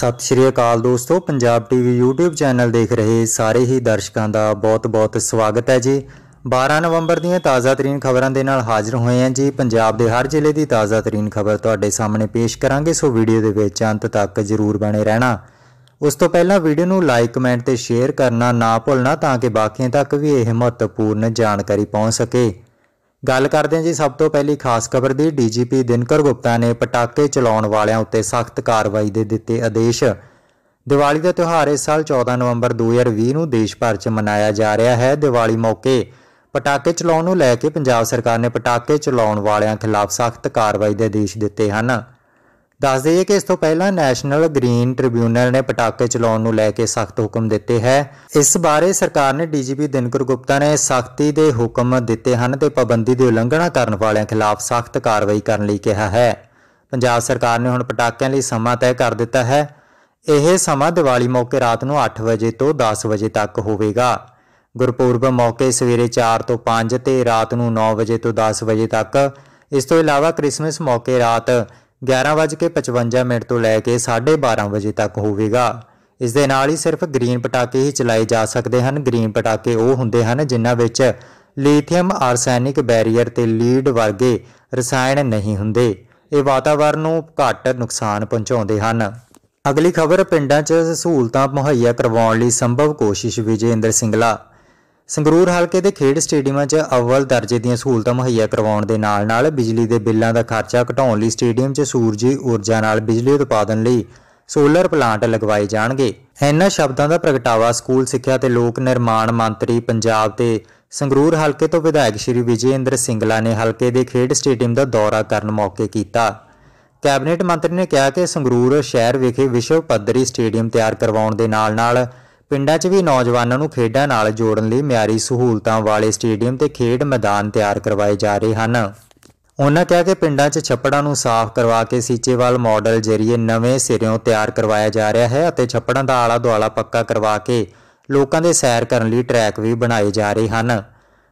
ਸਤਿ ਸ਼੍ਰੀ ਅਕਾਲ ਦੋਸਤੋ Punjab TV YouTube channel ਦੇਖ ਰਹੇ ਸਾਰੇ ਹੀ ਦਰਸ਼ਕਾਂ ਦਾ ਬਹੁਤ-ਬਹੁਤ ਸਵਾਗਤ ਹੈ ਜੀ 12 ਨਵੰਬਰ ਦੀਆਂ ਤਾਜ਼ਾ ਤਰੀਨ ਖਬਰਾਂ ਦੇ ਨਾਲ ਹਾਜ਼ਰ ਹੋਏ ਹਾਂ ਜੀ ਪੰਜਾਬ ਦੇ ਹਰ ਜ਼ਿਲ੍ਹੇ ਦੀ ਤਾਜ਼ਾ ਤਰੀਨ ਖਬਰ ਤੁਹਾਡੇ ਸਾਹਮਣੇ ਪੇਸ਼ ਕਰਾਂਗੇ ਸੋ ਵੀਡੀਓ ਦੇ ਵਿੱਚ ਅੰਤ ਤੱਕ ਜ਼ਰੂਰ ਬਣੇ ਰਹਿਣਾ ਉਸ ਤੋਂ ਪਹਿਲਾਂ ਵੀਡੀਓ ਨੂੰ ਲਾਈਕ ਕਮੈਂਟ ਤੇ ਸ਼ੇਅਰ ਕਰਨਾ ਨਾ ਭੁੱਲਣਾ ਤਾਂ ਕਿ ਬਾਕੀਆਂ ਤੱਕ ਵੀ ਇਹ ਮਹੱਤਵਪੂਰਨ ਜਾਣਕਾਰੀ ਪਹੁੰਚ ਸਕੇ ਗੱਲ ਕਰਦੇ ਹਾਂ ਜੀ ਸਭ ਤੋਂ ਪਹਿਲੀ ਖਾਸ ਖਬਰ ਦੀ ਡੀਜੀਪੀ ਦਿਨਕਰ ਗੁਪਤਾ ਨੇ ਪਟਾਕੇ ਚਲਾਉਣ ਵਾਲਿਆਂ ਉੱਤੇ ਸਖਤ ਕਾਰਵਾਈ ਦੇ ਦਿੱਤੇ ਆਦੇਸ਼ ਦੀਵਾਲੀ ਦਾ ਤਿਉਹਾਰ ਇਸ ਸਾਲ 14 ਨਵੰਬਰ 2020 ਨੂੰ ਦੇਸ਼ ਭਰ 'ਚ ਮਨਾਇਆ ਜਾ ਰਿਹਾ ਹੈ ਦੀਵਾਲੀ ਮੌਕੇ ਪਟਾਕੇ ਚਲਾਉਣ ਨੂੰ ਲੈ ਕੇ ਪੰਜਾਬ ਸਰਕਾਰ ਨੇ ਪਟਾਕੇ ਚਲਾਉਣ ਵਾਲਿਆਂ ਖਿਲਾਫ ਸਖਤ ਕਾਰਵਾਈ ਦੇ ਆਦੇਸ਼ ਦਿੱਤੇ ਹਨ ਦੱਸ ਦਈਏ ਕਿ ਇਸ ਤੋਂ ਪਹਿਲਾਂ ਨੈਸ਼ਨਲ ਗ੍ਰੀਨ ਟ੍ਰਿਬਿਊਨਲ ਨੇ ਪਟਾਕੇ ਚਲਾਉਣ ਨੂੰ ਲੈ ਕੇ ਸਖਤ ਹੁਕਮ ਦਿੱਤੇ ਹੈ ਇਸ ਬਾਰੇ ਸਰਕਾਰ ਨੇ ਡੀਜੀਪੀ ਦਿਨਕਰ ਗੁਪਤਾ ਨੇ ਸਖਤੀ ਦੇ ਹੁਕਮ ਦਿੱਤੇ ਹਨ ਤੇ ਪਾਬੰਦੀ ਦੀ ਉਲੰਘਣਾ ਕਰਨ ਵਾਲਿਆਂ ਖਿਲਾਫ ਸਖਤ ਕਾਰਵਾਈ ਕਰਨ ਲਈ ਕਿਹਾ ਹੈ ਪੰਜਾਬ ਸਰਕਾਰ ਨੇ ਹੁਣ ਪਟਾਕਿਆਂ ਲਈ ਸਮਾਂ ਤੈਅ ਕਰ ਦਿੱਤਾ ਹੈ ਇਹ ਸਮਾਂ ਦੀਵਾਲੀ ਮੌਕੇ ਰਾਤ ਨੂੰ 8 ਵਜੇ ਤੋਂ 10 ਵਜੇ ਤੱਕ ਹੋਵੇਗਾ ਗੁਰਪੁਰਬ ਮੌਕੇ ਸਵੇਰੇ 4 ਤੋਂ 5 ਤੇ ਰਾਤ ਨੂੰ 9 ਵਜੇ ਤੋਂ 10 ਵਜੇ ਤੱਕ ਇਸ ਤੋਂ ਇਲਾਵਾ 크리스마ਸ ਮੌਕੇ ਰਾਤ 11:55 ਮਿੰਟ ਤੋਂ ਲੈ ਕੇ 12:30 ਵਜੇ ਤੱਕ ਹੋਵੇਗਾ ਇਸ ਦੇ ਨਾਲ ਹੀ ਸਿਰਫ ਗ੍ਰੀਨ ਪਟਾਕੇ ਹੀ ਚਲਾਏ ਜਾ ਸਕਦੇ ਹਨ ਗ੍ਰੀਨ ਪਟਾਕੇ ਉਹ ਹੁੰਦੇ ਹਨ ਜਿਨ੍ਹਾਂ ਵਿੱਚ ਲੀਥੀਅਮ ਆਰਸੈਨਿਕ ਬੈਰੀਅਰ ਤੇ ਲੀਡ ਵਰਗੇ ਰਸਾਇਣ ਨਹੀਂ ਹੁੰਦੇ ਇਹ ਵਾਤਾਵਰਣ ਨੂੰ ਘੱਟ ਨੁਕਸਾਨ ਪਹੁੰਚਾਉਂਦੇ ਹਨ ਅਗਲੀ ਖਬਰ ਪਿੰਡਾਂ 'ਚ ਸਹੂਲਤਾਂ ਮੁਹੱਈਆ ਕਰਵਾਉਣ ਲਈ ਸੰਭਵ ਕੋਸ਼ਿਸ਼ ਵਿਜੇਂਦਰ ਸਿੰਘਲਾ ਸੰਗਰੂਰ ਹਲਕੇ ਦੇ ਖੇਡ ਸਟੇਡੀਅਮਾਂ 'ਚ ਅਵਲ ਦਰਜੇ ਦੀਆਂ ਸਹੂਲਤਾਂ ਮੁਹੱਈਆ ਕਰਵਾਉਣ ਦੇ ਨਾਲ-ਨਾਲ ਬਿਜਲੀ ਦੇ ਬਿੱਲਾਂ ਦਾ ਖਰਚਾ ਘਟਾਉਣ ਲਈ ਸਟੇਡੀਅਮ 'ਚ ਸੂਰਜੀ ਊਰਜਾ ਨਾਲ ਬਿਜਲੀ ਉਤਪਾਦਨ ਲਈ ਸੋਲਰ ਪਲਾਂਟ ਲਗਵਾਏ ਜਾਣਗੇ ਇਹਨਾਂ ਸ਼ਬਦਾਂ ਦਾ ਪ੍ਰਗਟਾਵਾ ਸਕੂਲ ਸਿੱਖਿਆ ਤੇ ਲੋਕ ਨਿਰਮਾਣ ਮੰਤਰੀ ਪੰਜਾਬ ਤੇ ਸੰਗਰੂਰ ਹਲਕੇ ਤੋਂ ਵਿਧਾਇਕ ਸ਼੍ਰੀ ਵਿਜੇਂਦਰ ਸਿੰਗਲਾ ਨੇ ਹਲਕੇ ਦੇ ਖੇਡ ਸਟੇਡੀਅਮ ਦਾ ਦੌਰਾ ਕਰਨ ਮੌਕੇ ਕੀਤਾ ਕੈਬਨਿਟ ਮੰਤਰੀ ਨੇ ਕਿਹਾ ਕਿ ਸੰਗਰੂਰ ਸ਼ਹਿਰ ਵਿਖੇ ਵਿਸ਼ਵ ਪੱਧਰੀ ਸਟੇਡੀਅਮ ਤਿਆਰ ਕਰਵਾਉਣ ਦੇ ਨਾਲ-ਨਾਲ ਪਿੰਡਾਂ 'ਚ ਵੀ ਨੌਜਵਾਨਾਂ ਨੂੰ ਖੇਡਾਂ ਨਾਲ ਜੋੜਨ ਲਈ ਮਿਆਰੀ ਸਹੂਲਤਾਂ ਵਾਲੇ ਸਟੇਡੀਅਮ ਤੇ ਖੇਡ ਮੈਦਾਨ ਤਿਆਰ ਕਰਵਾਏ ਜਾ ਰਹੇ ਹਨ ਉਹਨਾਂ ਕਿਹਾ ਕਿ ਪਿੰਡਾਂ 'ਚ ਛੱਪੜਾਂ ਨੂੰ ਸਾਫ਼ ਕਰਵਾ ਕੇ ਸੀਚੇਵਾਲ ਮਾਡਲ ਜ਼ਰੀਏ ਨਵੇਂ ਸਿਰਿਓਂ ਤਿਆਰ ਕਰਵਾਇਆ ਜਾ ਰਿਹਾ ਹੈ ਅਤੇ ਛੱਪੜਾਂ ਦਾ ਆਲਾ ਦੁਆਲਾ ਪੱਕਾ ਕਰਵਾ ਕੇ ਲੋਕਾਂ ਦੇ ਸੈਰ ਕਰਨ ਲਈ ਟਰੈਕ ਵੀ ਬਣਾਏ ਜਾ ਰਹੇ ਹਨ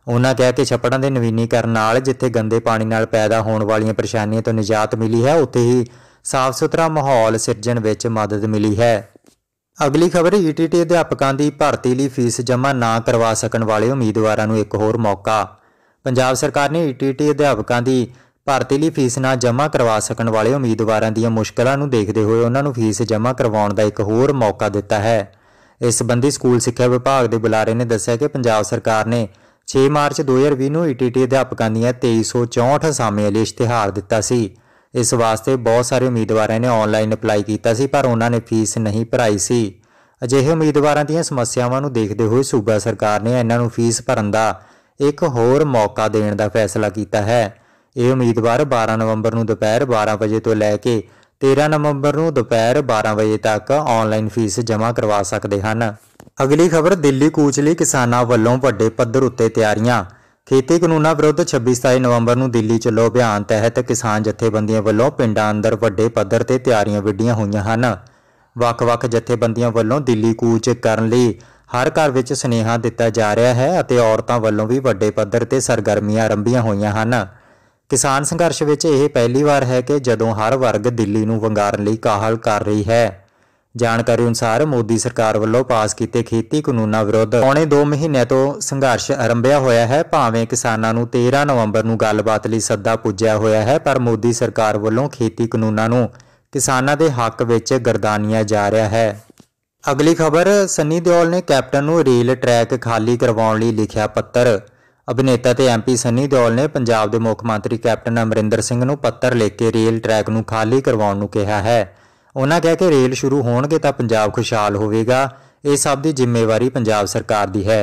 ਉਹਨਾਂ ਕਿਹਾ ਕਿ ਛੱਪੜਾਂ ਦੇ ਨਵੀਨੀਕਰਨ ਨਾਲ ਜਿੱਥੇ ਗੰਦੇ ਪਾਣੀ ਨਾਲ ਪੈਦਾ ਹੋਣ ਵਾਲੀਆਂ ਪਰੇਸ਼ਾਨੀਆਂ ਤੋਂ ਨਿਜਾਤ ਮਿਲੀ ਹੈ ਉੱਥੇ ਹੀ ਸਾਫ਼ ਸੁਥਰਾ ਮਾਹੌਲ ਸਿਰਜਣ ਵਿੱਚ ਮਦਦ ਮਿਲੀ ਹੈ ਅਗਲੀ ਖਬਰ ਈਟੀਟੀ ਅਧਿਆਪਕਾਂ ਦੀ ਭਰਤੀ ਲਈ ਫੀਸ ਜਮ੍ਹਾਂ ਨਾ ਕਰਵਾ ਸਕਣ ਵਾਲੇ ਉਮੀਦਵਾਰਾਂ ਨੂੰ ਇੱਕ ਹੋਰ ਮੌਕਾ ਪੰਜਾਬ ਸਰਕਾਰ ਨੇ ਈਟੀਟੀ ਅਧਿਆਪਕਾਂ ਦੀ ਭਰਤੀ ਲਈ ਫੀਸ ਨਾ ਜਮ੍ਹਾਂ ਕਰਵਾ ਸਕਣ ਵਾਲੇ ਉਮੀਦਵਾਰਾਂ ਦੀਆਂ ਮੁਸ਼ਕਲਾਂ ਨੂੰ ਦੇਖਦੇ ਹੋਏ ਉਹਨਾਂ ਨੂੰ ਫੀਸ ਜਮ੍ਹਾਂ ਕਰਵਾਉਣ ਦਾ ਇੱਕ ਹੋਰ ਮੌਕਾ ਦਿੱਤਾ ਹੈ ਇਸ ਸੰਬੰਧੀ ਸਕੂਲ ਸਿੱਖਿਆ ਵਿਭਾਗ ਦੇ ਬੁਲਾਰੇ ਨੇ ਦੱਸਿਆ ਕਿ ਪੰਜਾਬ ਸਰਕਾਰ ਨੇ 6 ਮਾਰਚ 2020 ਨੂੰ ਈਟੀਟੀ ਅਧਿਆਪਕਾਂ ਦੀਆਂ 2364 ਸਾਮੇ ਲਈ ਇਸ਼ਤਿਹਾਰ ਦਿੱਤਾ ਸੀ ਇਸ ਵਾਸਤੇ ਬਹੁਤ ਸਾਰੇ ਉਮੀਦਵਾਰਾਂ ਨੇ ਆਨਲਾਈਨ ਅਪਲਾਈ ਕੀਤਾ ਸੀ ਪਰ ਉਹਨਾਂ ਨੇ ਫੀਸ ਨਹੀਂ ਭਰਾਈ ਸੀ ਅਜਿਹੇ ਉਮੀਦਵਾਰਾਂ ਦੀਆਂ ਸਮੱਸਿਆਵਾਂ ਨੂੰ ਦੇਖਦੇ ਹੋਏ ਸੂਬਾ ਸਰਕਾਰ ਨੇ ਇਹਨਾਂ ਨੂੰ ਫੀਸ ਭਰਨ ਦਾ ਇੱਕ ਹੋਰ ਮੌਕਾ ਦੇਣ ਦਾ ਫੈਸਲਾ ਕੀਤਾ ਹੈ ਇਹ ਉਮੀਦਵਾਰ 12 ਨਵੰਬਰ ਨੂੰ ਦੁਪਹਿਰ 12 ਵਜੇ ਤੋਂ ਲੈ ਕੇ 13 ਨਵੰਬਰ ਨੂੰ ਦੁਪਹਿਰ 12 ਵਜੇ ਤੱਕ ਆਨਲਾਈਨ ਫੀਸ ਜਮ੍ਹਾਂ ਕਰਵਾ ਸਕਦੇ ਹਨ ਅਗਲੀ ਖਬਰ ਦਿੱਲੀ ਕੂਚ ਲਈ ਕਿਸਾਨਾਂ ਵੱਲੋਂ ਵੱਡੇ ਪੱਧਰ ਉੱਤੇ ਤਿਆਰੀਆਂ ਖੇਤੀ ਕਾਨੂੰਨਾਂ ਵਿਰੁੱਧ 26-27 ਨਵੰਬਰ ਨੂੰ ਦਿੱਲੀ ਚੱਲੋ ਅਭਿਆਨ ਤਹਿਤ ਕਿਸਾਨ ਜਥੇਬੰਦੀਆਂ ਵੱਲੋਂ ਪਿੰਡਾਂ ਅੰਦਰ ਵੱਡੇ ਪੱਧਰ ਤੇ ਤਿਆਰੀਆਂ ਵਿੱਢੀਆਂ ਹੋਈਆਂ ਹਨ ਵੱਖ-ਵੱਖ ਜਥੇਬੰਦੀਆਂ ਵੱਲੋਂ ਦਿੱਲੀ ਕੂਚ ਕਰਨ ਲਈ ਹਰ ਘਰ ਵਿੱਚ ਸਨੇਹਾ ਦਿੱਤਾ ਜਾ ਰਿਹਾ ਹੈ ਅਤੇ ਔਰਤਾਂ ਵੱਲੋਂ ਵੀ ਵੱਡੇ ਪੱਧਰ ਤੇ ਸਰਗਰਮੀਆਂ ਆਰੰਭੀਆਂ ਹੋਈਆਂ ਹਨ ਕਿਸਾਨ ਸੰਘਰਸ਼ ਵਿੱਚ ਇਹ ਪਹਿਲੀ ਵਾਰ ਹੈ ਕਿ ਜਦੋਂ ਹਰ ਵਰਗ ਦਿੱਲੀ ਨੂੰ ਵੰਗਾਰਨ ਲਈ ਕਾਹਲ ਕਰ ਰਹੀ ਹੈ ਜਾਣਕਾਰੀ ਅਨੁਸਾਰ ਮੋਦੀ ਸਰਕਾਰ ਵੱਲੋਂ ਪਾਸ ਕੀਤੇ ਖੇਤੀ ਕਾਨੂੰਨਾਂ ਵਿਰੁੱਧ ਪੌਣੇ 2 ਮਹੀਨਿਆਂ ਤੋਂ ਸੰਘਰਸ਼ ਆਰੰਭਿਆ ਹੋਇਆ ਹੈ ਭਾਵੇਂ ਕਿਸਾਨਾਂ ਨੂੰ 13 ਨਵੰਬਰ ਨੂੰ ਗੱਲਬਾਤ ਲਈ ਸੱਦਾ ਪੁੱਜਿਆ ਹੋਇਆ ਹੈ ਪਰ ਮੋਦੀ ਸਰਕਾਰ ਵੱਲੋਂ ਖੇਤੀ ਕਾਨੂੰਨਾਂ ਨੂੰ ਕਿਸਾਨਾਂ ਦੇ ਹੱਕ ਵਿੱਚ ਗਰਦਾਨੀਆਂ ਜਾ ਰਿਹਾ ਹੈ ਅਗਲੀ ਖਬਰ ਸੰਨੀ ਦਿਓਲ ਨੇ ਕੈਪਟਨ ਨੂੰ ਰੇਲ ਟਰੈਕ ਖਾਲੀ ਕਰਵਾਉਣ ਲਈ ਲਿਖਿਆ ਪੱਤਰ ਅਭਿਨੇਤਾ ਤੇ ਐਮਪੀ ਸੰਨੀ ਦਿਓਲ ਨੇ ਪੰਜਾਬ ਦੇ ਮੁੱਖ ਮੰਤਰੀ ਕੈਪਟਨ ਅਮਰਿੰਦਰ ਸਿੰਘ ਨੂੰ ਪੱਤਰ ਲਿਖ ਕੇ ਰੇਲ ਟਰੈਕ ਨੂੰ ਖਾਲੀ ਕਰਵਾਉਣ ਨੂੰ ਕਿਹਾ ਹੈ ਉਹਨਾਂ ਕਹਿ ਕੇ ਰੇਲ ਸ਼ੁਰੂ ਹੋਣਗੇ ਤਾਂ ਪੰਜਾਬ ਖੁਸ਼ਹਾਲ ਹੋਵੇਗਾ ਇਹ ਸਭ ਦੀ ਜ਼ਿੰਮੇਵਾਰੀ ਪੰਜਾਬ ਸਰਕਾਰ ਦੀ ਹੈ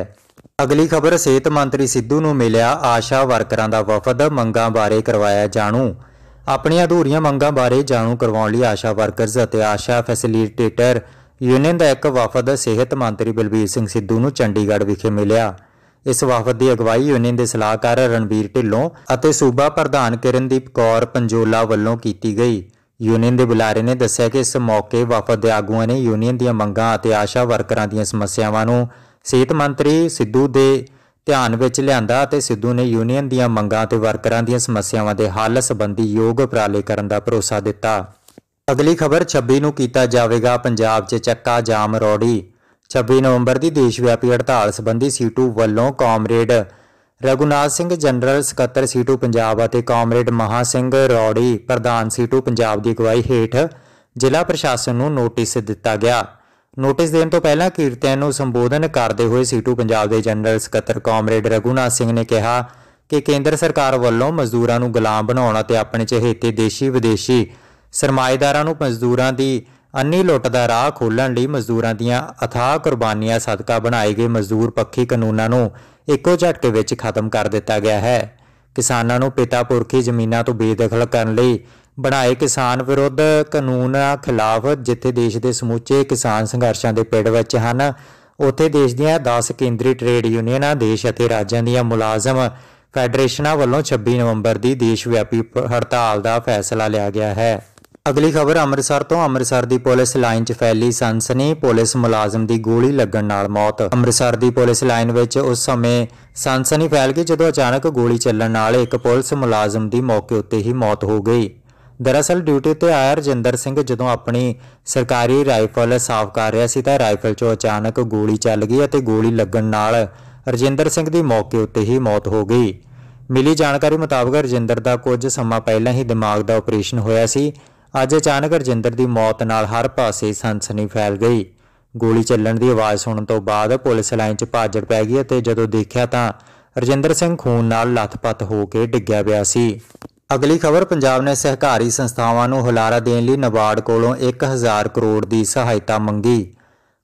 ਅਗਲੀ ਖਬਰ ਸਿਹਤ ਮੰਤਰੀ ਸਿੱਧੂ ਨੂੰ ਮਿਲਿਆ ਆਸ਼ਾ ਵਰਕਰਾਂ ਦਾ ਵਫਦ ਮੰਗਾਂ ਬਾਰੇ ਕਰਵਾਇਆ ਜਾਣੂ ਆਪਣੀਆਂ ਅਧੂਰੀਆਂ ਮੰਗਾਂ ਬਾਰੇ ਜਾਣੂ ਕਰਵਾਉਣ ਲਈ ਆਸ਼ਾ ਵਰਕਰਜ਼ ਅਤੇ ਆਸ਼ਾ ਫੈਸਿਲਿਟੇਟਰ ਯੂਨੀਅਨ ਦਾ ਇੱਕ ਵਫਦ ਸਿਹਤ ਮੰਤਰੀ ਬਲਬੀਰ ਸਿੰਘ ਸਿੱਧੂ ਨੂੰ ਚੰਡੀਗੜ੍ਹ ਵਿਖੇ ਮਿਲਿਆ ਇਸ ਵਫਦ ਦੀ ਅਗਵਾਈ ਯੂਨੀਅਨ ਦੇ ਸਲਾਹਕਾਰ ਰਣਵੀਰ ਢਿੱਲੋਂ ਅਤੇ ਸੂਬਾ ਪ੍ਰਧਾਨ ਕਿਰਨਦੀਪ ਕੌਰ ਪੰਜੋਲਾ ਵੱਲੋਂ ਕੀਤੀ ਗਈ ਯੂਨੀਅਨ ਦੇ ਬੁਲਾਰੇ ਨੇ ਦੱਸਿਆ ਕਿ ਇਸ ਮੌਕੇ ਵਫਦ ਦੇ ਆਗੂਆਂ ਨੇ ਯੂਨੀਅਨ ਦੀਆਂ ਮੰਗਾਂ ਅਤੇ ਆਸ਼ਾ ਵਰਕਰਾਂ ਦੀਆਂ ਸਮੱਸਿਆਵਾਂ ਨੂੰ ਸਿਹਤ ਮੰਤਰੀ ਸਿੱਧੂ ਦੇ ਧਿਆਨ ਵਿੱਚ ਲਿਆਂਦਾ ਅਤੇ ਸਿੱਧੂ ਨੇ ਯੂਨੀਅਨ ਦੀਆਂ ਮੰਗਾਂ ਤੇ ਵਰਕਰਾਂ ਦੀਆਂ ਸਮੱਸਿਆਵਾਂ ਦੇ ਹੱਲ ਸੰਬੰਧੀ ਯੋਗ ਉਪਰਾਲੇ ਕਰਨ ਦਾ ਭਰੋਸਾ ਦਿੱਤਾ ਅਗਲੀ ਖਬਰ 26 ਨੂੰ ਕੀਤਾ ਜਾਵੇਗਾ ਪੰਜਾਬ 'ਚ ਚੱਕਾ ਜਾਮ ਰੋੜੀ 26 ਨਵੰਬਰ ਦੀ ਦੇਸ਼ ਵਿਆਪੀ ਹੜਤਾਲ ਸੰਬੰਧੀ ਸੀਟੂ ਵੱਲੋਂ ਕਾਮਰੇਡ ਰਗੁਨਾਥ ਸਿੰਘ ਜਨਰਲ ਸਕੱਤਰ ਸੀਟੂ ਪੰਜਾਬ ਅਤੇ ਕਾਮਰੇਡ ਮਹਾ ਸਿੰਘ ਰੌੜੀ ਪ੍ਰਧਾਨ ਸੀਟੂ ਪੰਜਾਬ ਦੀ ਅਗਵਾਈ ਹੇਠ ਜ਼ਿਲ੍ਹਾ ਪ੍ਰਸ਼ਾਸਨ ਨੂੰ ਨੋਟਿਸ ਦਿੱਤਾ ਗਿਆ ਨੋਟਿਸ ਦੇਣ ਤੋਂ ਪਹਿਲਾਂ ਕੀਰਤਨ ਨੂੰ ਸੰਬੋਧਨ ਕਰਦੇ ਹੋਏ ਸੀਟੂ ਪੰਜਾਬ ਦੇ ਜਨਰਲ ਸਕੱਤਰ ਕਾਮਰੇਡ ਰਗੁਨਾਥ ਸਿੰਘ ਨੇ ਕਿਹਾ ਕਿ ਕੇਂਦਰ ਸਰਕਾਰ ਵੱਲੋਂ ਮਜ਼ਦੂਰਾਂ ਨੂੰ ਗੁਲਾਮ ਬਣਾਉਣ ਅਤੇ ਆਪਣੇ ਚਹੇਤੇ ਦੇਸ਼ੀ ਵਿਦੇਸ਼ੀ ਸਰਮਾਏਦਾਰਾਂ ਨੂੰ ਮਜ਼ਦੂਰਾਂ ਦੀ ਅੰਨੀ ਲੁੱਟ ਦਾ ਰਾਹ ਖੋਲਣ ਲਈ ਮਜ਼ਦੂਰਾਂ ਦੀਆਂ ਅਥਾਹ ਕੁਰਬਾਨੀਆਂ ਸਦਕਾ ਬਣਾਏ ਗਏ ਮਜ਼ਦੂਰ ਪੱਖੀ ਕਾਨੂੰਨਾਂ ਨੂੰ ਇੱਕੋ ਝਟਕੇ ਵਿੱਚ ਖਤਮ ਕਰ ਦਿੱਤਾ ਗਿਆ ਹੈ ਕਿਸਾਨਾਂ ਨੂੰ ਪਿਤਾ ਪੁਰਖੀ ਜ਼ਮੀਨਾਂ ਤੋਂ ਬੇਦਖਲ ਕਰਨ ਲਈ ਬਣਾਏ ਕਿਸਾਨ ਵਿਰੋਧ ਕਾਨੂੰਨਾਂ ਖਿਲਾਫ ਜਿੱਥੇ ਦੇਸ਼ ਦੇ ਸਮੁੱਚੇ ਕਿਸਾਨ ਸੰਘਰਸ਼ਾਂ ਦੇ ਪਿੜ ਵਿੱਚ ਹਨ ਉੱਥੇ ਦੇਸ਼ ਦੀਆਂ 10 ਕੇਂਦਰੀ ਟ੍ਰੇਡ ਯੂਨੀਅਨਾਂ ਦੇਸ਼ ਅਤੇ ਰਾਜਾਂ ਦੀਆਂ ਮੁਲਾਜ਼ਮ ਫੈਡਰੇਸ਼ਨਾਂ ਵੱਲੋਂ 26 ਨਵੰਬਰ ਦੀ ਦੇਸ਼ ਵਿਆਪੀ ਹੜਤਾਲ ਦਾ ਫੈਸਲਾ ਲਿਆ ਗਿਆ ਹੈ ਅਗਲੀ ਖਬਰ ਅੰਮ੍ਰਿਤਸਰ ਤੋਂ ਅੰਮ੍ਰਿਤਸਰ ਦੀ ਪੁਲਿਸ ਲਾਈਨ 'ਚ ਫੈਲੀ ਸੰਸਨੀ ਪੁਲਿਸ ਮੁਲਾਜ਼ਮ ਦੀ ਗੋਲੀ ਲੱਗਣ ਨਾਲ ਮੌਤ ਅੰਮ੍ਰਿਤਸਰ ਦੀ ਪੁਲਿਸ ਲਾਈਨ ਵਿੱਚ ਉਸ ਸਮੇਂ ਸੰਸਨੀ ਫੈਲ ਗਈ ਜਦੋਂ ਅਚਾਨਕ ਗੋਲੀ ਚੱਲਣ ਨਾਲ ਇੱਕ ਪੁਲਿਸ ਮੁਲਾਜ਼ਮ ਦੀ ਮੌਕੇ ਉੱਤੇ ਹੀ ਮੌਤ ਹੋ ਗਈ ਦਰਅਸਲ ਡਿਊਟੀ ਤੇ ਆਇਆ ਰਜਿੰਦਰ ਸਿੰਘ ਜਦੋਂ ਆਪਣੀ ਸਰਕਾਰੀ ਰਾਈਫਲ ਸਾਫ਼ ਕਰ ਰਿਹਾ ਸੀ ਤਾਂ ਰਾਈਫਲ 'ਚੋਂ ਅਚਾਨਕ ਗੋਲੀ ਚੱਲ ਗਈ ਅਤੇ ਗੋਲੀ ਲੱਗਣ ਨਾਲ ਰਜਿੰਦਰ ਸਿੰਘ ਦੀ ਮੌਕੇ ਉੱਤੇ ਹੀ ਮੌਤ ਹੋ ਗਈ ਮਿਲੀ ਜਾਣਕਾਰੀ ਮੁਤਾਬਕ ਰਜਿੰਦਰ ਦਾ ਕੁਝ ਸਮਾਂ ਪਹਿਲਾਂ ਹੀ ਦਿਮਾਗ ਦਾ ਆਪਰੇਸ਼ਨ ਹੋਇਆ ਸੀ ਅੱਜ ਅਚਾਨਕ ਰਜਿੰਦਰ ਦੀ ਮੌਤ ਨਾਲ ਹਰ ਪਾਸੇ ਸਨਸਨੀ ਫੈਲ ਗਈ ਗੋਲੀ ਚੱਲਣ ਦੀ ਆਵਾਜ਼ ਸੁਣਨ ਤੋਂ ਬਾਅਦ ਪੁਲਿਸ ਲਾਈਨ 'ਚ ਭਾਜੜ ਪੈ ਗਈ ਅਤੇ ਜਦੋਂ ਦੇਖਿਆ ਤਾਂ ਰਜਿੰਦਰ ਸਿੰਘ ਖੂਨ ਨਾਲ ਲੱਥਪੱਤ ਹੋ ਕੇ ਡਿੱਗਿਆ ਪਿਆ ਸੀ ਅਗਲੀ ਖਬਰ ਪੰਜਾਬ ਨੇ ਸਹਿਕਾਰੀ ਸੰਸਥਾਵਾਂ ਨੂੰ ਹੁਲਾਰਾ ਦੇਣ ਲਈ ਨਵਾਰਡ ਕੋਲੋਂ 1000 ਕਰੋੜ ਦੀ ਸਹਾਇਤਾ ਮੰਗੀ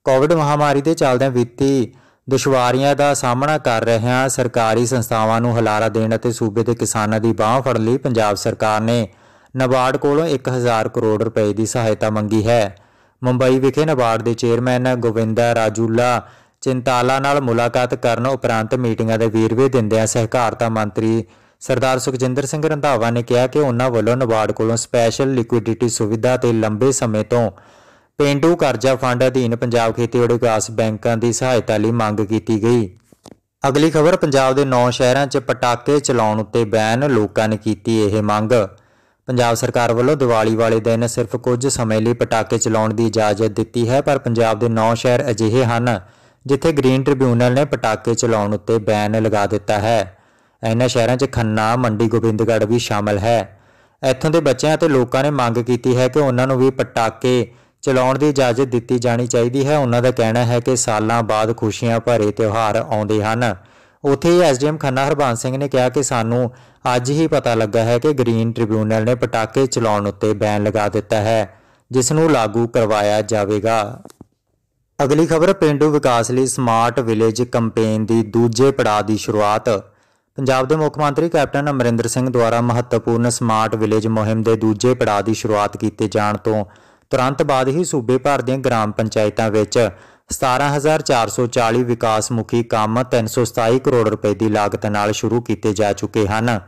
ਕੋਵਿਡ ਮਹਾਮਾਰੀ ਦੇ ਚੱਲਦਿਆਂ ਵਿੱਤੀ ਦੁਸ਼ਵਾਰੀਆਂ ਦਾ ਸਾਹਮਣਾ ਕਰ ਰਹੇ ਹਨ ਸਰਕਾਰੀ ਸੰਸਥਾਵਾਂ ਨੂੰ ਹੁਲਾਰਾ ਦੇਣ ਅਤੇ ਸੂਬੇ ਦੇ ਕਿਸਾਨਾਂ ਦੀ ਬਾਹ ਫੜ ਲਈ ਪੰਜਾਬ ਸਰਕਾਰ ਨੇ ਨਬਾਰਡ ਕੋਲੋਂ 1000 ਕਰੋੜ ਰੁਪਏ ਦੀ ਸਹਾਇਤਾ ਮੰਗੀ ਹੈ ਮੁੰਬਈ ਵਿਖੇ ਨਬਾਰਡ ਦੇ ਚੇਅਰਮੈਨ ਗੋਵਿੰਦਾ ਰਾਜੂਲਾ ਚਿੰਤਾਲਾ ਨਾਲ ਮੁਲਾਕਾਤ ਕਰਨ ਉਪਰੰਤ ਮੀਟਿੰਗਾਂ ਦੇ ਵੀਰਵੇ ਦਿੰਦਿਆਂ ਸਹਿਕਾਰਤਾ ਮੰਤਰੀ ਸਰਦਾਰ ਸੁਖਜਿੰਦਰ ਸਿੰਘ ਰੰਧਾਵਾ ਨੇ ਕਿਹਾ ਕਿ ਉਹਨਾਂ ਵੱਲੋਂ ਨਬਾਰਡ ਕੋਲੋਂ ਸਪੈਸ਼ਲ ਲਿਕੁਇਡਿਟੀ ਸੁਵਿਧਾ ਤੇ ਲੰਬੇ ਸਮੇਂ ਤੋਂ ਪੇਂਡੂ ਕਰਜ਼ਾ ਫੰਡ ਅਧੀਨ ਪੰਜਾਬ ਖੇਤੀਬਾੜੀ ਵਿਕਾਸ ਬੈਂਕਾਂ ਦੀ ਸਹਾਇਤਾ ਲਈ ਮੰਗ ਕੀਤੀ ਗਈ ਅਗਲੀ ਖਬਰ ਪੰਜਾਬ ਦੇ 9 ਸ਼ਹਿਰਾਂ 'ਚ ਪਟਾਕੇ ਚਲਾਉਣ ਉੱਤੇ ਬੈਨ ਲੋਕਾਂ ਨੇ ਕੀਤੀ ਇਹ ਮੰਗ ਪੰਜਾਬ ਸਰਕਾਰ ਵੱਲੋਂ ਦੀਵਾਲੀ ਵਾਲੇ ਦਿਨ ਸਿਰਫ ਕੁਝ ਸਮੇਂ ਲਈ ਪਟਾਕੇ ਚਲਾਉਣ ਦੀ ਇਜਾਜ਼ਤ ਦਿੱਤੀ ਹੈ ਪਰ ਪੰਜਾਬ ਦੇ 9 ਸ਼ਹਿਰ ਅਜਿਹੇ ਹਨ ਜਿੱਥੇ ਗ੍ਰੀਨ ਟ੍ਰਿਬਿਊਨਲ ਨੇ ਪਟਾਕੇ ਚਲਾਉਣ ਉੱਤੇ ਬੈਨ ਲਗਾ ਦਿੱਤਾ ਹੈ ਇਹਨਾਂ ਸ਼ਹਿਰਾਂ 'ਚ ਖੰਨਾ ਮੰਡੀ ਗੋਬਿੰਦਗੜ੍ਹ ਵੀ ਸ਼ਾਮਲ ਹੈ ਇੱਥੋਂ ਦੇ ਬੱਚਿਆਂ ਅਤੇ ਲੋਕਾਂ ਨੇ ਮੰਗ ਕੀਤੀ ਹੈ ਕਿ ਉਹਨਾਂ ਨੂੰ ਵੀ ਪਟਾਕੇ ਚਲਾਉਣ ਦੀ ਇਜਾਜ਼ਤ ਦਿੱਤੀ ਜਾਣੀ ਚਾਹੀਦੀ ਹੈ ਉਹਨਾਂ ਦਾ ਕਹਿਣਾ ਹੈ ਕਿ ਸਾਲਾਂ ਬਾਅਦ ਖੁਸ਼ੀਆਂ ਭਰੇ ਤਿਉਹਾਰ ਆਉਂਦੇ ਹਨ ਉਥੇ ਐਸਡੀਐਮ ਖੰਨਾ ਹਰਬਾਨ ਸਿੰਘ ਨੇ ਕਿਹਾ ਕਿ ਸਾਨੂੰ ਅੱਜ ਹੀ ਪਤਾ ਲੱਗਾ ਹੈ ਕਿ ਗ੍ਰੀਨ ਟ੍ਰਿਬਿਊਨਲ ਨੇ ਪਟਾਕੇ ਚਲਾਉਣ ਉੱਤੇ ਬੈਨ ਲਗਾ ਦਿੱਤਾ ਹੈ ਜਿਸ ਨੂੰ ਲਾਗੂ ਕਰਵਾਇਆ ਜਾਵੇਗਾ ਅਗਲੀ ਖਬਰ ਪਿੰਡੂ ਵਿਕਾਸ ਲਈ ਸਮਾਰਟ ਵਿਲੇਜ ਕੈਂਪੇਨ ਦੀ ਦੂਜੇ ਪੜਾਅ ਦੀ ਸ਼ੁਰੂਆਤ ਪੰਜਾਬ ਦੇ ਮੁੱਖ ਮੰਤਰੀ ਕੈਪਟਨ ਅਮਰਿੰਦਰ ਸਿੰਘ ਦੁਆਰਾ ਮਹੱਤਵਪੂਰਨ ਸਮਾਰਟ ਵਿਲੇਜ ਮੁਹਿੰਮ ਦੇ ਦੂਜੇ ਪੜਾਅ ਦੀ ਸ਼ੁਰੂਆਤ ਕੀਤੇ ਜਾਣ ਤੋਂ ਤੁਰੰਤ ਬਾਅਦ ਹੀ ਸੂਬੇ ਭਰ ਦੀਆਂ ਗ੍ਰਾਮ ਪੰਚਾਇਤਾਂ ਵਿੱਚ 17440 ਵਿਕਾਸ ਮੁਖੀ ਕੰਮ 327 ਕਰੋੜ ਰੁਪਏ ਦੀ ਲਾਗਤ ਨਾਲ ਸ਼ੁਰੂ ਕੀਤੇ ਜਾ ਚੁੱਕੇ ਹਨ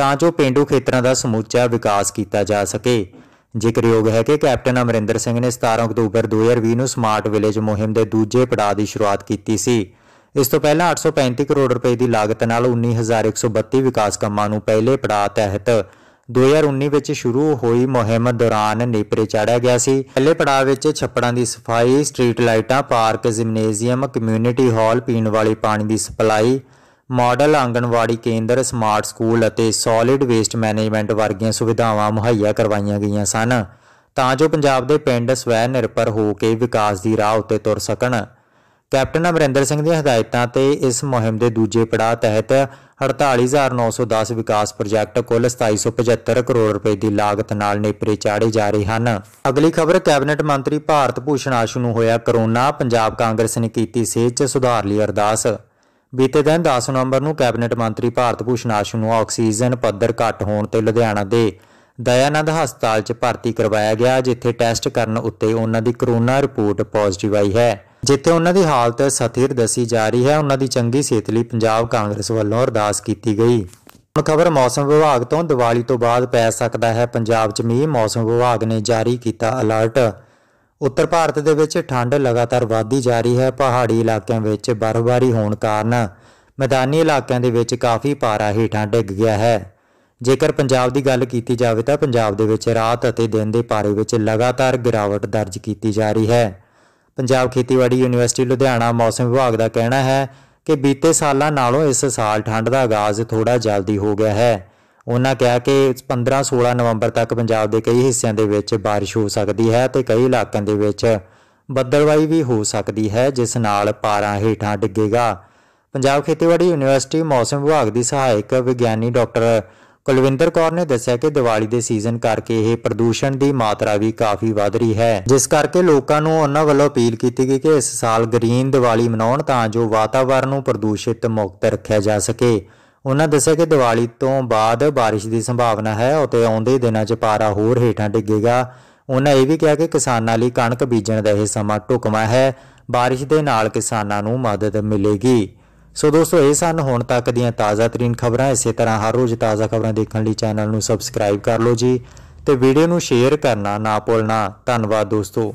ਤਾਂ ਜੋ ਪਿੰਡੂ ਖੇਤਰਾਂ ਦਾ ਸਮੁੱਚਾ ਵਿਕਾਸ ਕੀਤਾ ਜਾ ਸਕੇ ਜ਼ਿਕਰਯੋਗ ਹੈ ਕਿ ਕੈਪਟਨ ਅਮਰਿੰਦਰ ਸਿੰਘ ਨੇ 17 ਅਕਤੂਬਰ 2020 ਨੂੰ ਸਮਾਰਟ ਵਿਲੇਜ ਮੁਹਿੰਮ ਦੇ ਦੂਜੇ ਪੜਾਅ ਦੀ ਸ਼ੁਰੂਆਤ ਕੀਤੀ ਸੀ ਇਸ ਤੋਂ ਪਹਿਲਾਂ 835 ਕਰੋੜ ਰੁਪਏ ਦੀ ਲਾਗਤ ਨਾਲ 19132 ਵਿਕਾਸ ਕੰਮਾਂ ਨੂੰ ਪਹਿਲੇ ਪੜਾਅ ਤਹਿਤ 2019 ਵਿੱਚ ਸ਼ੁਰੂ ਹੋਈ ਮੁਹਿੰਮ ਦੌਰਾਨ ਨੇਪਰੇ ਚਾੜਿਆ ਗਿਆ ਸੀ ਪਹਿਲੇ ਪੜਾਅ ਵਿੱਚ ਛੱਪੜਾਂ ਦੀ ਸਫਾਈ ਸਟਰੀਟ ਲਾਈਟਾਂ ਪਾਰਕ ਜਿਮਨੇਜ਼ੀਅਮ ਕਮਿਊਨਿਟੀ ਹਾਲ ਪੀਣ ਵਾਲੇ ਪਾਣੀ ਦੀ ਸਪਲਾਈ ਮਾਡਲ ਆਂਗਣਵਾੜੀ ਕੇਂਦਰ ਸਮਾਰਟ ਸਕੂਲ ਅਤੇ ਸੋਲਿਡ ਵੇਸਟ ਮੈਨੇਜਮੈਂਟ ਵਰਗੀਆਂ ਸੁਵਿਧਾਵਾਂ ਮੁਹੱਈਆ ਕਰਵਾਈਆਂ ਗਈਆਂ ਸਨ ਤਾਂ ਜੋ ਪੰਜਾਬ ਦੇ ਪਿੰਡ ਸਵੈ ਨਿਰਭਰ ਹੋ ਕੇ ਵਿਕਾਸ ਦੀ ਰਾਹ ਉੱਤੇ ਤੁਰ ਸਕਣ ਕੈਪਟਨ ਅਮਰਿੰਦਰ ਸਿੰਘ ਦੀਆਂ ਹਦਾਇਤਾਂ ਤੇ ਇਸ ਮੁਹਿੰਮ ਦੇ ਦੂਜੇ ਪੜਾਅ ਤਹਿਤ 48910 ਵਿਕਾਸ ਪ੍ਰੋਜੈਕਟ ਕੁੱਲ 2775 ਕਰੋੜ ਰੁਪਏ ਦੀ ਲਾਗਤ ਨਾਲ ਨੇਪਰੇ ਚਾੜੇ ਜਾ ਰਹੇ ਹਨ ਅਗਲੀ ਖਬਰ ਕੈਬਨਿਟ ਮੰਤਰੀ ਭਾਰਤ ਭੂਸ਼ਣ ਆਸ਼ੂ ਨੂੰ ਹੋਇਆ ਕਰੋਨਾ ਪੰਜਾਬ ਕਾਂਗਰਸ ਨੇ ਕੀਤੀ ਸਿਹਤ 'ਚ ਸੁਧਾਰ ਲਈ ਅਰਦਾਸ ਬੀਤੇ ਦਿਨ 10 ਨਵੰਬਰ ਨੂੰ ਕੈਬਨਿਟ ਮੰਤਰੀ ਭਾਰਤ ਭੂਸ਼ਣ ਆਸ਼ੂ ਨੂੰ ਆਕਸੀਜਨ ਪੱਧਰ ਘੱਟ ਹੋਣ ਤੇ ਲੁਧਿਆਣਾ ਦੇ ਦਇਆਨੰਦ ਹਸਪਤਾਲ 'ਚ ਭਰਤੀ ਕਰਵਾਇਆ ਗਿਆ ਜਿੱਥੇ ਟੈਸਟ ਕਰਨ ਉੱਤੇ ਉਹਨਾਂ ਦੀ ਕਰੋਨਾ ਰਿਪੋਰਟ ਪੋਜ਼ਿਟਿਵ ਆਈ ਹੈ ਜਿੱਥੇ ਉਹਨਾਂ ਦੀ ਹਾਲਤ ਸਥਿਰ ਦੱਸੀ ਜਾ ਰਹੀ ਹੈ ਉਹਨਾਂ ਦੀ ਚੰਗੀ ਸਿਹਤ ਲਈ ਪੰਜਾਬ ਕਾਂਗਰਸ ਵੱਲੋਂ ਅਰਦਾਸ ਕੀਤੀ ਗਈ ਹੁਣ ਖਬਰ ਮੌਸਮ ਵਿਭਾਗ ਤੋਂ ਦੀਵਾਲੀ ਤੋਂ ਬਾਅਦ ਪੈ ਸਕਦਾ ਹੈ ਪੰਜਾਬ 'ਚ ਮੀਂਹ ਮੌਸਮ ਵਿਭਾਗ ਨੇ ਜਾਰੀ ਕੀਤਾ ਅਲਰਟ ਉੱਤਰ ਭਾਰਤ ਦੇ ਵਿੱਚ ਠੰਡ ਲਗਾਤਾਰ ਵਧਦੀ ਜਾ ਰਹੀ ਹੈ ਪਹਾੜੀ ਇਲਾਕਿਆਂ ਵਿੱਚ ਬਰਫ਼ਬਾਰੀ ਹੋਣ ਕਾਰਨ ਮੈਦਾਨੀ ਇਲਾਕਿਆਂ ਦੇ ਵਿੱਚ ਕਾਫੀ ਪਾਰਾ ਹੇਠਾਂ ਡਿੱਗ ਗਿਆ ਹੈ ਜੇਕਰ ਪੰਜਾਬ ਦੀ ਗੱਲ ਕੀਤੀ ਜਾਵੇ ਤਾਂ ਪੰਜਾਬ ਦੇ ਵਿੱਚ ਰਾਤ ਅਤੇ ਦਿਨ ਦੇ ਪਾਰੇ ਵਿੱਚ ਲਗਾਤਾਰ ਗਿਰਾਵਟ ਦਰਜ ਕੀਤੀ ਜਾ ਰਹੀ ਹੈ ਪੰਜਾਬ ਖੇਤੀਬਾੜੀ ਯੂਨੀਵਰਸਿਟੀ ਲੁਧਿਆਣਾ ਮੌਸਮ ਵਿਭਾਗ ਦਾ ਕਹਿਣਾ ਹੈ ਕਿ ਬੀਤੇ ਸਾਲਾਂ ਨਾਲੋਂ ਇਸ ਸਾਲ ਠੰਡ ਦਾ ਆਗਾਜ਼ ਥੋੜਾ ਜਲਦੀ ਹੋ ਗਿਆ ਹੈ ਉਹਨਾਂ ਕਿਹਾ ਕਿ 15-16 ਨਵੰਬਰ ਤੱਕ ਪੰਜਾਬ ਦੇ ਕਈ ਹਿੱਸਿਆਂ ਦੇ ਵਿੱਚ بارش ਹੋ ਸਕਦੀ ਹੈ ਤੇ ਕਈ ਇਲਾਕਿਆਂ ਦੇ ਵਿੱਚ ਬੱਦਲਵਾਈ ਵੀ ਹੋ ਸਕਦੀ ਹੈ ਜਿਸ ਨਾਲ ਪਾਰਾ ਹੇਠਾਂ ਡਿੱਗੇਗਾ ਪੰਜਾਬ ਖੇਤੀਬਾੜੀ ਯੂਨੀਵਰਸਿਟੀ ਮੌਸਮ ਵਿਭਾਗ ਦੀ ਸਹਾਇਕ ਵਿਗਿਆਨੀ ਡਾਕਟਰ ਕੁਲਵਿੰਦਰ ਕੌਰ ਨੇ ਦੱਸਿਆ ਕਿ ਦੀਵਾਲੀ ਦੇ ਸੀਜ਼ਨ ਕਰਕੇ ਇਹ ਪ੍ਰਦੂਸ਼ਣ ਦੀ ਮਾਤਰਾ ਵੀ ਕਾਫੀ ਵੱਧ ਰਹੀ ਹੈ ਜਿਸ ਕਰਕੇ ਲੋਕਾਂ ਨੂੰ ਉਹਨਾਂ ਵੱਲੋਂ ਅਪੀਲ ਕੀਤੀ ਗਈ ਕਿ ਇਸ ਸਾਲ ਗ੍ਰੀਨ ਦੀਵਾਲੀ ਮਨਾਉਣ ਤਾਂ ਜੋ ਵਾਤਾਵਰਣ ਨੂੰ ਪ੍ਰਦੂਸ਼ਿਤ ਮੁਕਤ ਰੱਖਿਆ ਜਾ ਸਕੇ ਉਹਨਾਂ ਦੱਸਿਆ ਕਿ ਦੀਵਾਲੀ ਤੋਂ ਬਾਅਦ بارش ਦੀ ਸੰਭਾਵਨਾ ਹੈ ਅਤੇ ਆਉਂਦੇ ਦਿਨਾਂ 'ਚ ਪਾਰਾ ਹੋਰ ਹੇਠਾਂ ਡਿੱਗੇਗਾ ਉਹਨਾਂ ਇਹ ਵੀ ਕਿਹਾ ਕਿ ਕਿਸਾਨਾਂ ਲਈ ਕਣਕ ਬੀਜਣ ਦਾ ਇਹ ਸਮਾਂ ਢੁਕਵਾਂ ਹੈ بارش ਦੇ ਨਾਲ ਕਿਸਾਨਾਂ ਨੂੰ ਮਦਦ ਮਿਲੇਗੀ ਸੋ ਦੋਸਤੋ ਇਹ ਸਨ ਹੁਣ ਤੱਕ ਦੀਆਂ ਤਾਜ਼ਾ ਤਰੀਨ ਖਬਰਾਂ ਇਸੇ ਤਰ੍ਹਾਂ ਹਰ ਰੋਜ਼ ਤਾਜ਼ਾ ਖਬਰਾਂ ਦੇਖਣ ਲਈ ਚੈਨਲ ਨੂੰ ਸਬਸਕ੍ਰਾਈਬ ਕਰ ਲਓ ਜੀ ਤੇ ਵੀਡੀਓ ਨੂੰ ਸ਼ੇਅਰ ਕਰਨਾ ਨਾ ਭੁੱਲਣਾ ਧੰਨਵਾਦ ਦੋਸਤੋ